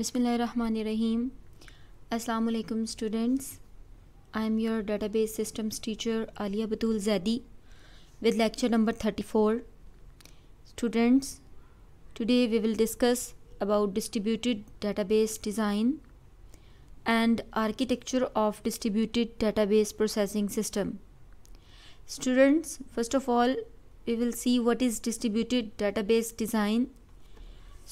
Bismillahirrahmanirrahim. Assalamu alaikum students. I am your database systems teacher Alia Batul Zadi with lecture number 34. Students, today we will discuss about distributed database design and architecture of distributed database processing system. Students, first of all, we will see what is distributed database design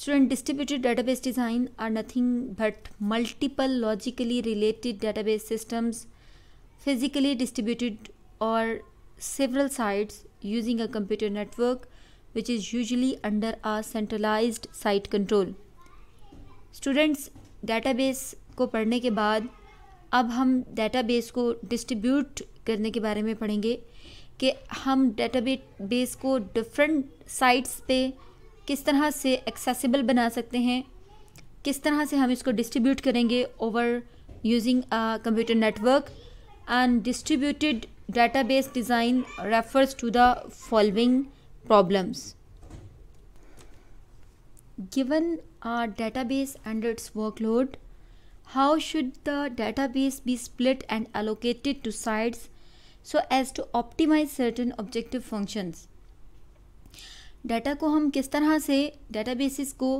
Student distributed database design are nothing but multiple logically related database systems physically distributed or several sites using a computer network which is usually under a centralized site control. Students database को पढ़ने के बाद अब हम database को distribute करने के बारे में पढ़ेंगे कि हम database को different sites पे किस तरह से एक्सेसिबल बना सकते हैं किस तरह से हम इसको डिस्ट्रीब्यूट करेंगे over using computer network and distributed data base design refers to the following problems given are data base and its work load how should the data base be split and allocated to sites so as to optimize certain objective functions data को हम किस तरह से databases को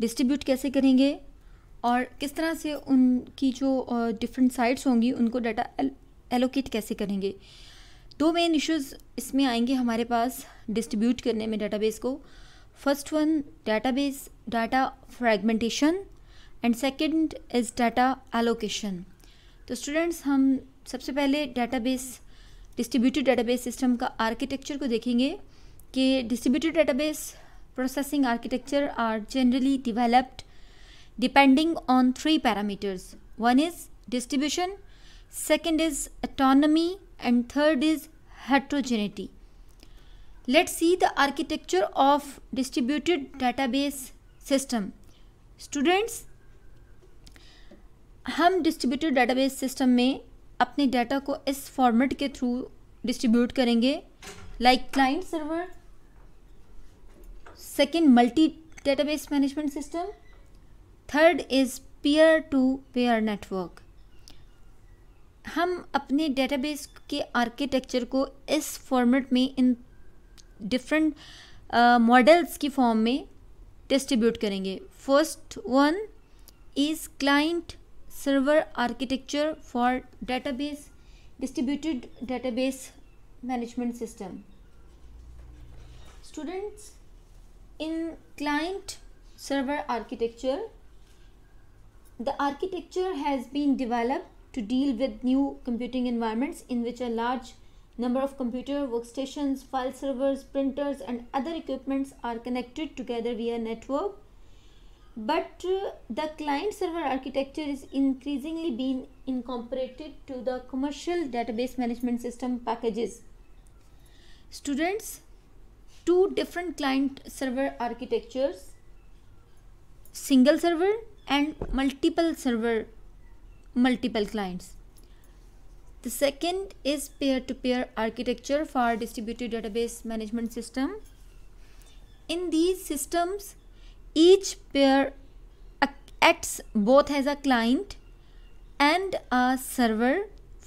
distribute कैसे करेंगे और किस तरह से उनकी जो डिफरेंट साइट्स होंगी उनको डाटा एलोकेट कैसे करेंगे दो मेन इश्यूज इसमें आएंगे हमारे पास डिस्ट्रीब्यूट करने में डाटाबेस को first one database data fragmentation and second is data allocation तो स्टूडेंट्स हम सबसे पहले डाटाबेस डिस्ट्रीब्यूटेड डाटाबेस सिस्टम का आर्किटेक्चर को देखेंगे कि distributed database processing architecture are generally developed depending on three parameters one is distribution second is autonomy and third is heterogeneity let see the architecture of distributed database system students हम distributed database system में अपने data को इस format के through distribute करेंगे like client server second multi database management system third is peer to peer network हम अपने database के आर्किटेक्चर को इस फॉर्मेट में इन डिफरेंट मॉडल्स की फॉर्म में डिस्ट्रीब्यूट करेंगे first one is client server architecture for database distributed database management system students in client server architecture the architecture has been developed to deal with new computing environments in which a large number of computer workstations file servers printers and other equipments are connected together via network but uh, the client server architecture is increasingly being incorporated to the commercial database management system packages students two different client server architectures single server and multiple server multiple clients the second is peer-to-peer architecture for distributed database management system in these systems each peer acts both as a client and a server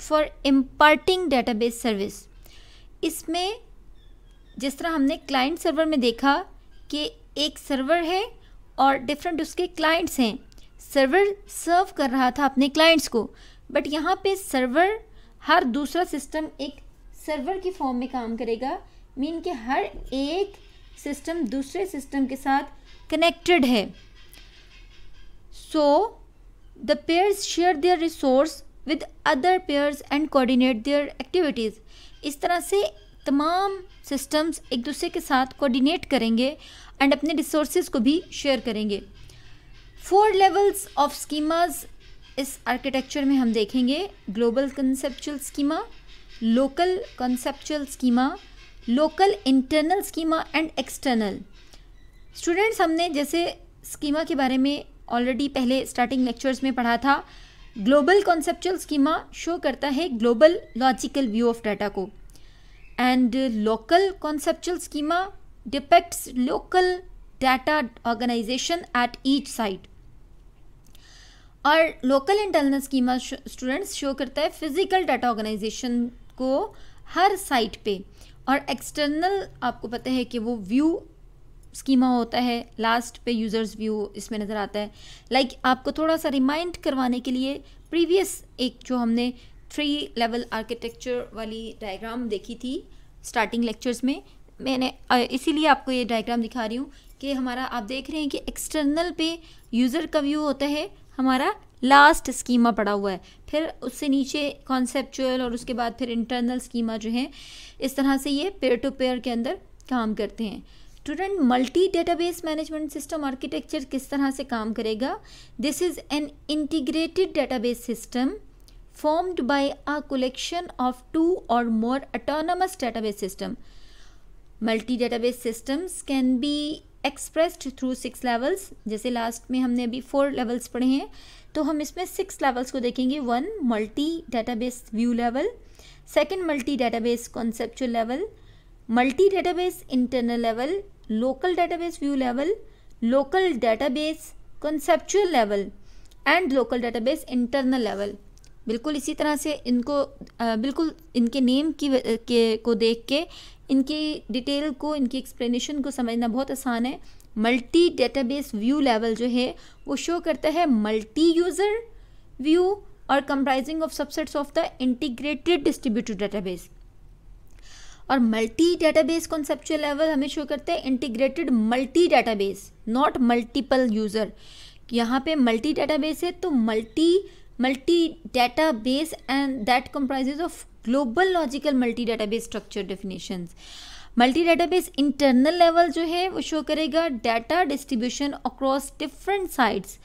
for imparting database service इसमें जिस तरह हमने client server में देखा कि एक server है और डिफरेंट उसके क्लाइंट्स हैं सर्वर सर्व कर रहा था अपने क्लाइंट्स को बट यहाँ पे सर्वर हर दूसरा सिस्टम एक सर्वर की फॉर्म में काम करेगा मीन कि हर एक सिस्टम दूसरे सिस्टम के साथ कनेक्टेड है so the peers share their resources with other peers and coordinate their activities इस तरह से तमाम सिस्टम्स एक दूसरे के साथ कोऑर्डिनेट करेंगे एंड अपने रिसोर्स को भी शेयर करेंगे फोर लेवल्स ऑफ स्कीमाज इस आर्किटेक्चर में हम देखेंगे global conceptual schema local conceptual schema local internal schema and external students हमने जैसे स्कीमा के बारे में ऑलरेडी पहले स्टार्टिंग लेक्चर्स में पढ़ा था ग्लोबल कॉन्सेप्चुअल स्कीमा शो करता है global logical view of data को and local conceptual schema depicts local data organization at each site और local internal schema students show करता है फिजिकल डाटा ऑर्गेनाइजेशन को हर साइट पे और एक्सटर्नल आपको पता है कि वो व्यू स्कीमा होता है लास्ट पे यूज़र्स व्यू इसमें नज़र आता है लाइक like, आपको थोड़ा सा रिमाइंड करवाने के लिए प्रीवियस एक जो हमने थ्री लेवल आर्किटेक्चर वाली डायग्राम देखी थी स्टार्टिंग लेक्चर्स में मैंने इसीलिए आपको ये डायग्राम दिखा रही हूँ कि हमारा आप देख रहे हैं कि एक्सटर्नल पे यूज़र का व्यू होता है हमारा लास्ट स्कीमा पड़ा हुआ है फिर उससे नीचे कॉन्सेपचुअल और उसके बाद फिर इंटरनल स्कीमा जो है इस तरह से ये पेयर टू पेयर के अंदर काम करते हैं student multi database management system architecture किस तरह से काम करेगा this is an integrated database system formed by a collection of two or more autonomous database system. Multi-database systems can be expressed through six levels जैसे last में हमने अभी four levels पढ़े हैं तो हम इसमें सिक्स लेवल्स को देखेंगे one multi database view level second multi database conceptual level multi database internal level local database view level local database conceptual level and local database internal level बिल्कुल इसी तरह से इनको बिल्कुल इनके नेम की के को देख के इनकी डिटेल को इनकी एक्सप्लेनेशन को समझना बहुत आसान है मल्टी डेटाबेस व्यू लेवल जो है वो शो करता है मल्टी यूज़र व्यू और comprising of subsets of the integrated distributed database और मल्टी डेटाबेस कॉन्सेप्चुअल लेवल हमें शो करते हैं integrated multi database not multiple user यहाँ पे मल्टी डेटाबेस है तो multi multi-database and that comprises of global logical multi-database structure definitions. Multi database internal level जो है वो शो करेगा data distribution across different sites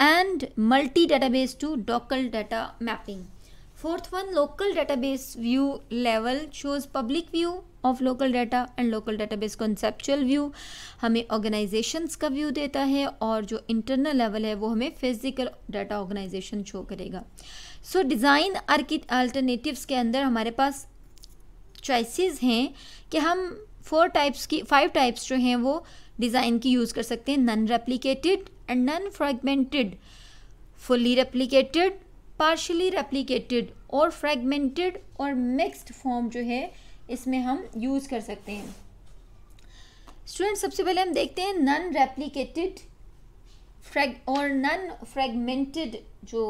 and multi database to local data mapping fourth one local local base view level shows public view of local data and local base conceptual view हमें organization का view देता है और जो internal level है वो हमें physical data organisation show करेगा सो डिज़ाइन आर्किट अल्टरनेटिव्स के अंदर हमारे पास चॉइसेस हैं कि हम फोर टाइप्स की फाइव टाइप्स जो हैं वो डिज़ाइन की यूज़ कर सकते हैं non replicated and non fragmented fully replicated partially replicated और फ्रेगमेंटेड और मिक्स्ड फॉर्म जो है इसमें हम यूज़ कर सकते हैं स्टूडेंट सबसे पहले हम देखते हैं नन रेप्लीकेटेड फ्रेग और नन फ्रेगमेंटेड जो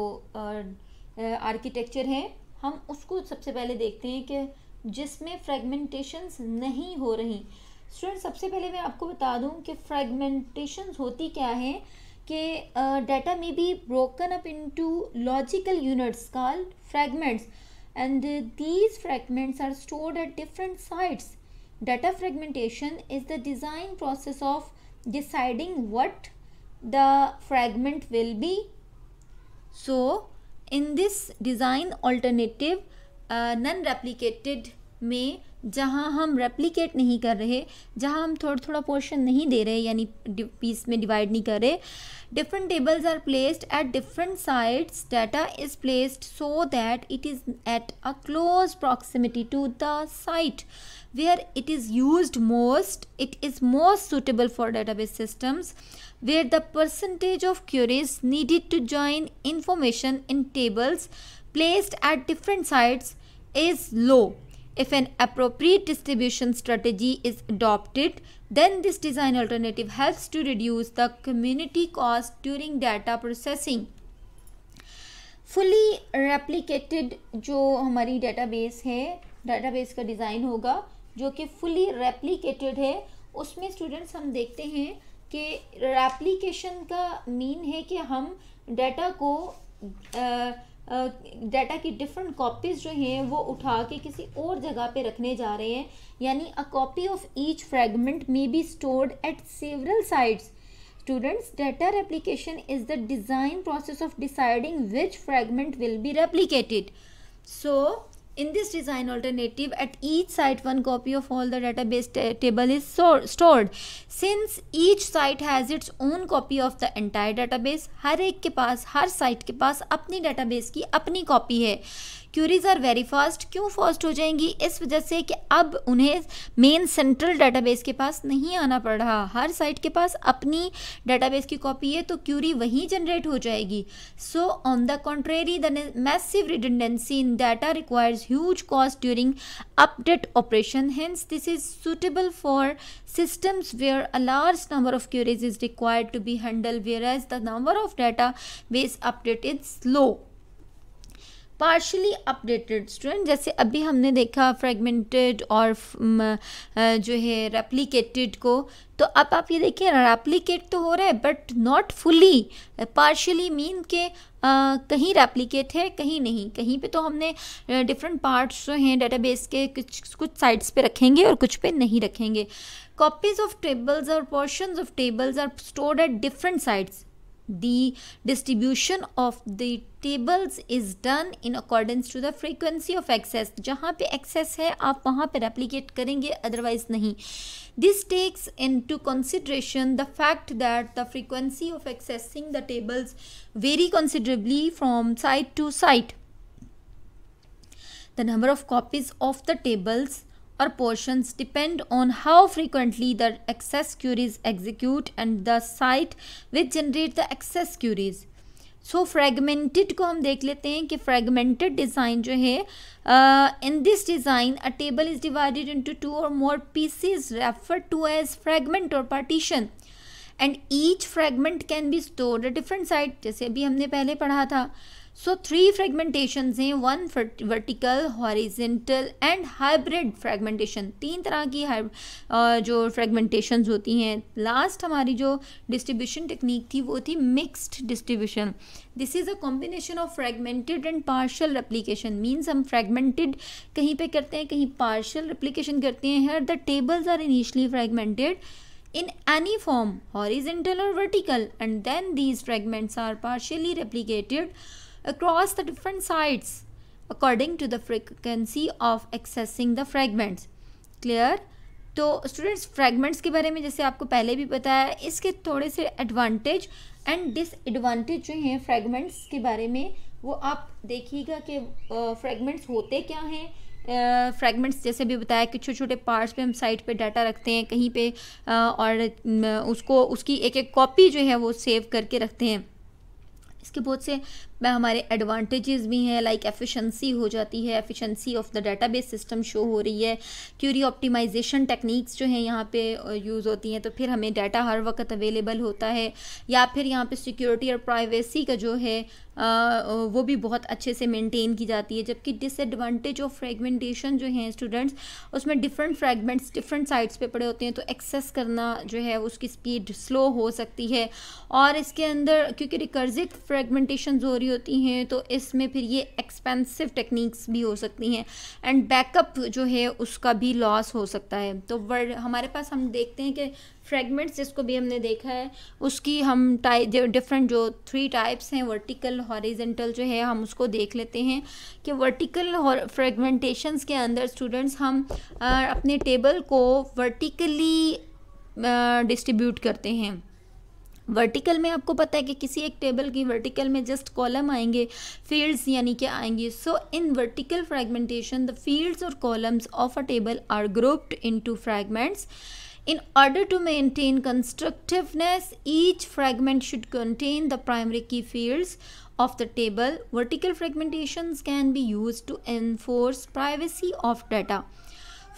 आर्किटेक्चर है हम उसको सबसे पहले देखते हैं कि जिसमें फ्रेगमेंटेशंस नहीं हो रही स्टूडेंट सबसे पहले मैं आपको बता दूं कि फ्रेगमेंटेशंस होती क्या है के data may be broken up into logical units called fragments and these fragments are stored at different sites. Data fragmentation is the design process of deciding what the fragment will be. So, in this design alternative, uh, non-replicated may जहाँ हम replicate नहीं कर रहे जहाँ हम थोड़ा थोड़ा portion नहीं दे रहे यानी पीस में डिवाइड नहीं कर रहे different tables are placed at different sites data is placed so that it is at a close proximity to the site where it is use most it is most suitable for data base systems where the percentage of queries needed to join information in tables placed at different sites is low If an appropriate distribution strategy is adopted, then this design alternative helps to reduce the community cost during data processing. fully replicated jo hamari database hai database ka design hoga jo ki fully replicated hai usme students hum dekhte hain ki replication ka mean hai ki hum data ko uh, data की different copies जो हैं वो उठा के किसी और जगह पे रखने जा रहे हैं यानी a copy of each fragment may be stored at several sites students data replication is the design process of deciding which fragment will be replicated so In this design alternative, at each site one copy of all the database table is so stored. Since each site has its own copy of the entire database, हर एक के पास हर site के पास अपनी database की अपनी copy है queries are very fast क्यों fast हो जाएंगी इस वजह से कि अब उन्हें मेन सेंट्रल डाटाबेस के पास नहीं आना पड़ रहा हर साइट के पास अपनी डाटाबेस की कॉपी है तो क्यूरी वहीं जनरेट हो जाएगी so on the contrary the massive redundancy in data requires huge cost during update operation hence this is suitable for systems where a large number of queries is required to be handle where as the number of data base update is slow partially updated student जैसे अभी हमने देखा fragmented और जो है replicated को तो अब आप ये देखें रेप्लीकेट तो हो रहा है but not fully partially mean के आ, कहीं रेप्लीकेट है कहीं नहीं कहीं पे तो हमने डिफरेंट पार्ट्स जो हैं डेटाबेस के कुछ कुछ साइट्स पे रखेंगे और कुछ पे नहीं रखेंगे कॉपीज़ ऑफ टेबल्स और portion of tables are stored at different sites the distribution of the tables is done in accordance to the frequency of excess जहाँ पे excess है आप वहाँ पे replicate करेंगे otherwise नहीं this takes into consideration the fact that the frequency of accessing the tables vary considerably from site to site the number of copies of the tables or portions depend on how frequently the excess queries execute and the site which generate the excess queries so so, fragmented को हम देख लेते हैं कि fragmented design जो है in this design a table is divided into two और more pieces refer to as fragment और partition and each fragment can be store different site जैसे अभी हमने पहले पढ़ा था सो थ्री फ्रेगमेंटेशन हैं one vertical horizontal and hybrid fragmentation तीन तरह की जो फ्रेगमेंटेशन होती हैं लास्ट हमारी जो डिस्ट्रीब्यूशन टेक्निक थी वो थी mixed distribution this is a combination of fragmented and partial replication means हम फ्रेगमेंटेड कहीं पर करते हैं कहीं पार्शल रेप्लीकेशन करते हैं हर the tables are initially fragmented in any form horizontal और vertical and then these fragments are partially replicated across the different sides according to the frequency of accessing the fragments clear तो students fragments के बारे में जैसे आपको पहले भी पता है इसके थोड़े से एडवांटेज एंड डिसएडवांटेज जो हैं फ्रेगमेंट्स के बारे में वो आप देखिएगा कि फ्रेगमेंट्स होते क्या हैं फ्रेगमेंट्स जैसे भी बताया कि छोटे छोटे पार्ट्स पे हम साइट पे डाटा रखते हैं कहीं पे uh, और उसको उसकी एक एक कॉपी जो है वो सेव करके रखते हैं इसके बहुत से हमारे एडवांटेजेस भी हैं लाइक एफिशिएंसी हो जाती है efficiency of the database system show हो रही है क्यूरी ऑप्टिमाइजेशन टेक्निक्स जो हैं यहाँ पे यूज़ होती हैं तो फिर हमें डाटा हर वक्त अवेलेबल होता है या फिर यहाँ पे सिक्योरिटी और प्राइवेसी का जो है वो भी बहुत अच्छे से मेंटेन की जाती है जबकि डिसएडवांटेज ऑफ फ्रेगमेंटेशन जो है स्टूडेंट्स उसमें डिफरेंट फ्रेगमेंट्स डिफरेंट साइड्स पे पड़े होते हैं तो एक्सेस करना जो है उसकी स्पीड स्लो हो सकती है और इसके अंदर क्योंकि रिकर्जिव फ्रेगमेंटेशन हो रही होती हैं तो इसमें फिर ये एक्सपेंसिव टेक्निक्स भी हो सकती हैं एंड बैकअप जो है उसका भी लॉस हो सकता है तो वर्ड हमारे पास हम देखते हैं कि फ्रेगमेंट्स जिसको भी हमने देखा है उसकी हम टाइप डिफरेंट जो थ्री टाइप्स हैं वर्टिकल हॉरिजेंटल जो है हम उसको देख लेते हैं कि वर्टिकल फ्रेगमेंटेशंस के अंदर स्टूडेंट्स हम आ, अपने टेबल को वर्टिकली डिस्ट्रीब्यूट करते हैं वर्टिकल में आपको पता है कि किसी एक टेबल की वर्टिकल में जस्ट कॉलम आएंगे फील्ड्स यानी कि आएंगे so in vertical fragmentation the fields और columns of a table are grouped into fragments In order to maintain constructiveness, each fragment should contain the primary key fields of the table. Vertical fragmentations can be used to enforce privacy of data.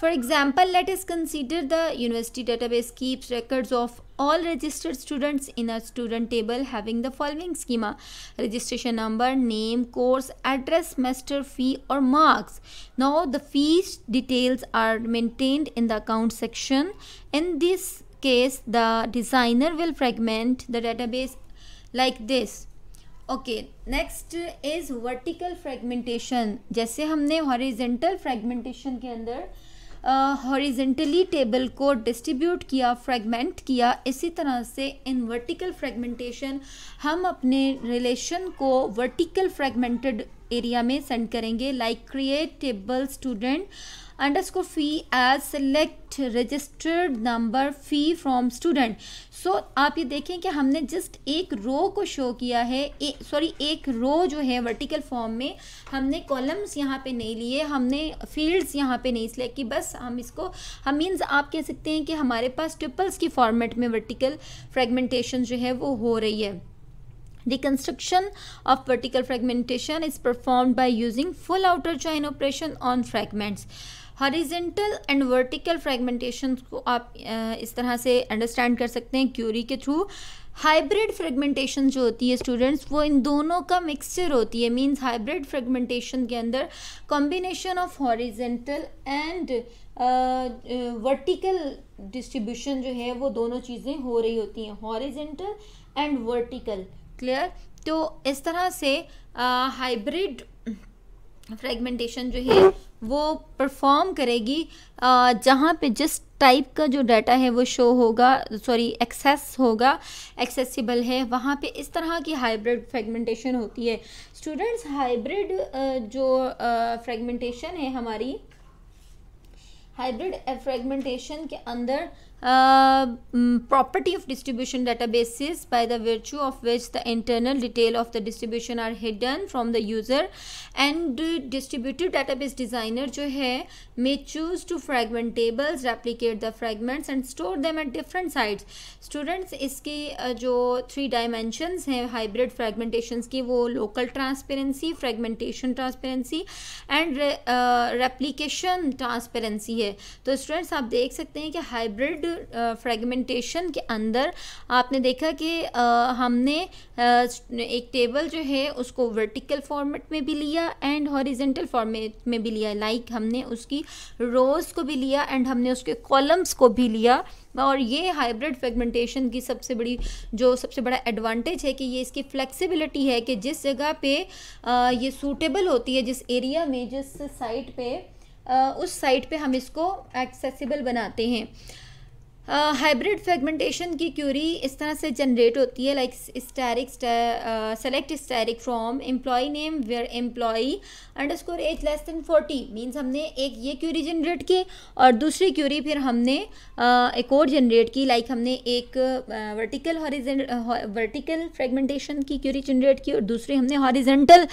For example, let us consider the university database keeps records of all registered students in a student table having the following schema registration number, name, course, address, master fee or marks. Now the fees details are maintained in the account section. In this case, the designer will fragment the database like this. Okay, next is vertical fragmentation. जैसे हमने horizontal fragmentation के अंदर horizontally table को distribute किया fragment किया इसी तरह से इन वर्टिकल फ्रेगमेंटेशन हम अपने रिलेशन को वर्टिकल फ्रेगमेंटेड एरिया में सेंड करेंगे like create table student underscore fee as select registered number fee from student so so, आप ये देखें कि हमने जस्ट एक रो को शो किया है सॉरी एक रो जो है वर्टिकल फॉर्म में हमने कॉलम्स यहाँ पे नहीं लिए हमने फील्ड्स यहाँ पे नहीं इसलिए कि बस हम इसको हम मीन्स आप कह सकते हैं कि हमारे पास ट्रिपल्स की फॉर्मेट में वर्टिकल फ्रेगमेंटेशन जो है वो हो रही है Deconstruction of vertical fragmentation is performed by using full outer join operation on fragments. Horizontal and vertical fragmentation को आप इस तरह से अंडरस्टैंड कर सकते हैं क्यूरी के थ्रू हाइब्रिड फ्रेगमेंटेशन जो होती है स्टूडेंट्स वो इन दोनों का मिक्सचर होती है मींस हाइब्रिड फ्रेगमेंटेशन के अंदर combination of horizontal and vertical distribution जो है वो दोनों चीज़ें हो रही होती हैं हॉरिजेंटल एंड वर्टिकल क्लियर तो इस तरह से हाइब्रिड फ्रेगमेंटेशन जो है वो परफॉर्म करेगी जहाँ पे जिस टाइप का जो डाटा है वो शो होगा सॉरी एक्सेस होगा एक्सेसिबल है वहाँ पे इस तरह की हाइब्रिड फ्रेगमेंटेशन होती है स्टूडेंट्स हाइब्रिड जो फ्रेगमेंटेशन है हमारी हाइब्रिड फ्रेगमेंटेशन के अंदर property of distribution databases by the virtue of which the internal detail of the distribution are hidden from the user and distributive base designer जो है may choose to fragment tables replicate the fragments and store them at different sites students इसकी जो three dimensions हैं hybrid fragmentations की वो local transparency fragmentation transparency and replication transparency है है तो स्टूडेंट्स आप देख सकते हैं कि हाइब्रिड फ्रेगमेंटेशन के अंदर आपने देखा कि आ, हमने आ, एक टेबल जो है उसको वर्टिकल फॉर्मेट में भी लिया एंड हॉरिजेंटल फॉर्मेट में भी लिया लाइक like हमने उसकी रोज़ को भी लिया एंड हमने उसके कॉलम्स को भी लिया और ये हाइब्रिड फ्रेगमेंटेशन की सबसे बड़ी जो सबसे बड़ा एडवांटेज है कि ये इसकी फ्लेक्सिबिलिटी है कि जिस जगह पे आ, ये सूटेबल होती है जिस एरिया में जिस साइट पे उस साइट पे हम इसको एक्सेसिबल बनाते हैं हाइब्रिड फ्रेगमेंटेशन की क्यूरी इस तरह से जनरेट होती है like asterisk select asterisk from employee name where employee underscore age less than forty means हमने एक ये क्यूरी जनरेट की और दूसरी क्यूरी फिर हमने uh, एक और जनरेट की लाइक like हमने एक वर्टिकल हॉरिजेंट वर्टिकल फ्रेगमेंटेशन की क्यूरी जनरेट की और दूसरी हमने हॉरिजेंटल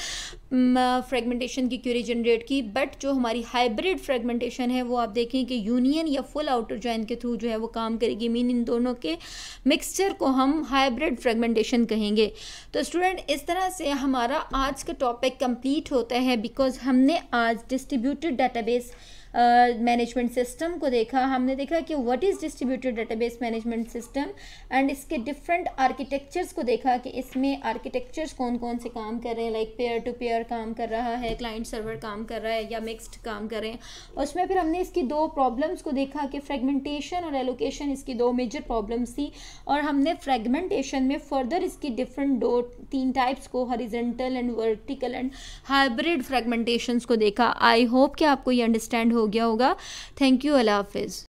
फ्रेगमेंटेशन की क्यूरी जनरेट की बट जो हमारी हाइब्रिड फ्रेगमेंटेशन है वो आप देखें कि यूनियन या फुल आउटर जॉइन के थ्रू जो है वो काम करेगी मीन इन दोनों के मिक्सचर को हम हाइब्रिड फ्रेगमेंटेशन कहेंगे तो स्टूडेंट इस तरह से हमारा आज का टॉपिक कंप्लीट होता है बिकॉज हमने आज डिस्ट्रीब्यूटेड डाटाबेस मैनेजमेंट सिस्टम को देखा हमने देखा कि what is distributed database management system and इसके डिफरेंट आर्किटेक्चर्स को देखा कि इसमें आर्किटेक्चर्स कौन कौन से काम कर रहे हैं लाइक पेयर टू पेयर काम कर रहा है क्लाइंट सर्वर काम कर रहा है या मिक्सड काम कर रहे हैं उसमें फिर हमने इसकी दो प्रॉब्लम्स को देखा कि फ्रेगमेंटेशन और एलोकेशन इसकी दो मेजर प्रॉब्लम्स थी और हमने फ्रेगमेंटेशन में फर्दर इसकी डिफरेंट दो तीन टाइप्स को horizontal and vertical and hybrid fragmentation को देखा आई होप कि आपको ये अंडरस्टैंड हो गया होगा थैंक यू अल्लाह हाफिज़